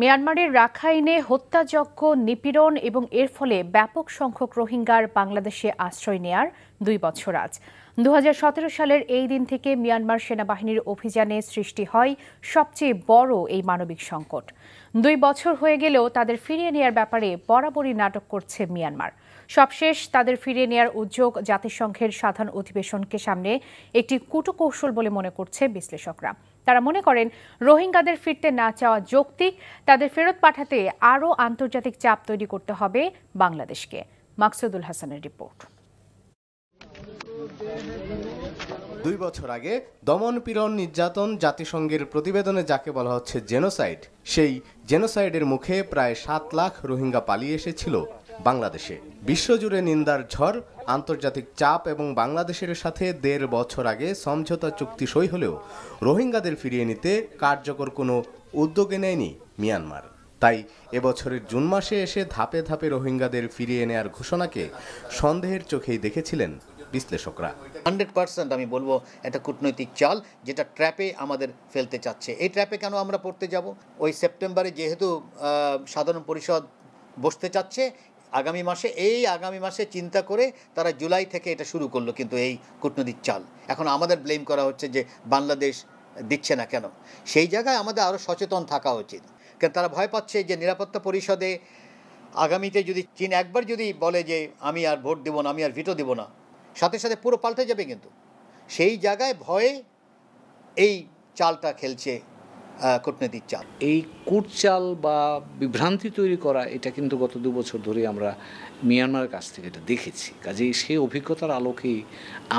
মিয়ানমারের রাখাইনে হত্যাযজ্ঞ নিপীড়ন এবং এর ফলে ব্যাপক সংখ্যক রোহিঙ্গার বাংলাদেশে আশ্রয় নেয়ার দুই বছর আজ দু সালের এই দিন থেকে মিয়ানমার সেনাবাহিনীর অভিযানে সৃষ্টি হয় সবচেয়ে বড় এই মানবিক সংকট দুই বছর হয়ে গেলেও তাদের ফিরিয়ে নেয়ার ব্যাপারে বরাবরই নাটক করছে মিয়ানমার সবশেষ তাদের ফিরিয়ে নেয়ার উদ্যোগ জাতিসংঘের সাধারণ অধিবেশনকে সামনে একটি কুটকৌশল বলে মনে করছে বিশ্লেষকরা তারা মনে করেন রোহিঙ্গাদের ফিরতে না চাওয়া যৌক্তিক তাদের ফেরত পাঠাতে আরও আন্তর্জাতিক চাপ তৈরি করতে হবে বাংলাদেশকে মাকসুদুল হাসানের রিপোর্ট দুই বছর আগে দমন পীড়ন নির্যাতন জাতিসংঘের প্রতিবেদনে যাকে বলা হচ্ছে জেনোসাইড সেই জেনোসাইডের মুখে প্রায় সাত লাখ রোহিঙ্গা পালিয়ে এসেছিল বাংলাদেশে বিশ্বজুড়ে নিন্দার ঝড় আন্তর্জাতিক চাপ এবং বাংলাদেশের সাথে দেড় বছর আগে সমঝোতা চুক্তি সই হলেও রোহিঙ্গাদের ফিরিয়ে নিতে কার্যকর কোনো উদ্যোগে নেয়নি মিয়ানমার তাই এবছরের জুন মাসে এসে ধাপে ধাপে রোহিঙ্গাদের ফিরিয়ে নেয়ার ঘোষণাকে সন্দেহের চোখেই দেখেছিলেন বিশ্লেষকরা হান্ড্রেড পার্সেন্ট আমি বলবো একটা কূটনৈতিক চাল যেটা ট্র্যাপে আমাদের ফেলতে চাচ্ছে এই ট্র্যাপে কেন আমরা পড়তে যাব ওই সেপ্টেম্বরে যেহেতু সাধারণ পরিষদ বসতে চাচ্ছে আগামী মাসে এই আগামী মাসে চিন্তা করে তারা জুলাই থেকে এটা শুরু করলো কিন্তু এই কূটনৈতিক চাল এখন আমাদের ব্লেম করা হচ্ছে যে বাংলাদেশ দিচ্ছে না কেন সেই জায়গায় আমাদের আরও সচেতন থাকা উচিত কেন তারা ভয় পাচ্ছে যে নিরাপত্তা পরিষদে আগামীতে যদি চীন একবার যদি বলে যে আমি আর ভোট দেবো না আমি আর ভিটো দেবো না সাথে সাথে পুরো পাল্টে যাবে কিন্তু সেই জায়গায় ভয়ে এই চালটা খেলছে কূটনীতির চাল এই কূট চাল বা বিভ্রান্তি তৈরি করা এটা কিন্তু গত দু বছর ধরে আমরা মিয়ানমারের কাছ থেকে এটা দেখেছি কাজেই সেই অভিজ্ঞতার আলোকেই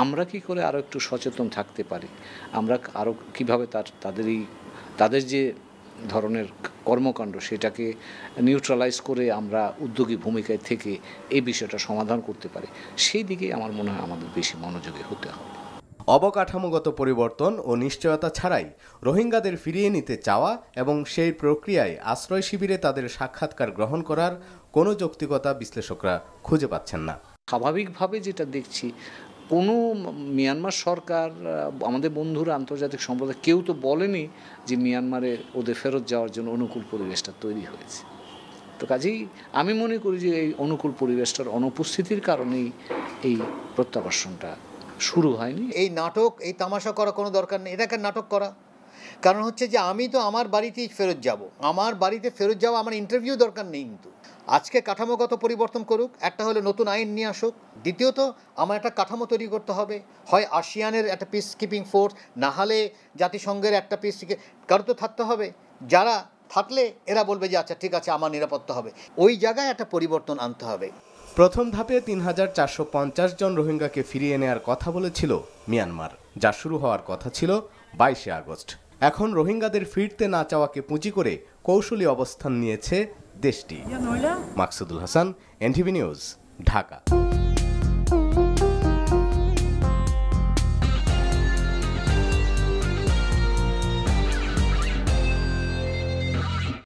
আমরা কি করে আরও একটু সচেতন থাকতে পারি আমরা আরও কীভাবে তার তাদের এই তাদের যে ধরনের কর্মকাণ্ড সেটাকে নিউট্রালাইজ করে আমরা উদ্যোগী ভূমিকায় থেকে এই বিষয়টা সমাধান করতে পারি সেই দিকে আমার মনে হয় আমাদের বেশি মনোযোগী হতে হবে অবকাঠামোগত পরিবর্তন ও নিশ্চয়তা ছাড়াই রোহিঙ্গাদের ফিরিয়ে নিতে চাওয়া এবং সেই প্রক্রিয়ায় আশ্রয় শিবিরে তাদের সাক্ষাৎকার গ্রহণ করার কোনো যৌক্তিকতা বিশ্লেষকরা খুঁজে পাচ্ছেন না স্বাভাবিকভাবে যেটা দেখছি কোনো মিয়ানমার সরকার আমাদের বন্ধুরা আন্তর্জাতিক সম্প্রদায় কেউ তো বলেনি যে মিয়ানমারে ওদের ফেরত যাওয়ার জন্য অনুকূল পরিবেশটা তৈরি হয়েছে তো কাজেই আমি মনে করি যে এই অনুকূল পরিবেশটার অনুপস্থিতির কারণেই এই প্রত্যাবাসনটা শুরু হয়নি এই নাটক এই তামাশা করা কোনো দরকার নেই এটাকে নাটক করা কারণ হচ্ছে যে আমি তো আমার বাড়িতেই ফেরত যাব আমার বাড়িতে ফেরত যাওয়া আমার ইন্টারভিউ দরকার নেই কিন্তু আজকে কাঠামোগত পরিবর্তন করুক একটা হলে নতুন আইন নিয়ে আসুক দ্বিতীয়ত আমার একটা কাঠামো তৈরি করতে হবে হয় আসিয়ানের একটা পিস কিপিং ফোর্স না হলে জাতিসংঘের একটা পিস কারো তো থাকতে হবে যারা থাকলে এরা বলবে যে আচ্ছা ঠিক আছে আমার নিরাপত্তা হবে ওই জায়গায় একটা পরিবর্তন আনতে হবে প্রথম ধাপে তিন হাজার চারশো পঞ্চাশ জন রোহিঙ্গাকে ফিরিয়ে নেয়ার কথা বলেছিল মিয়ানমার যা শুরু হওয়ার কথা ছিল বাইশে আগস্ট এখন রোহিঙ্গাদের ফিরতে না চাওয়াকে পুঁজি করে কৌশলী অবস্থান নিয়েছে দেশটি মাকসুদুল হাসান এনটিভি নিউজ ঢাকা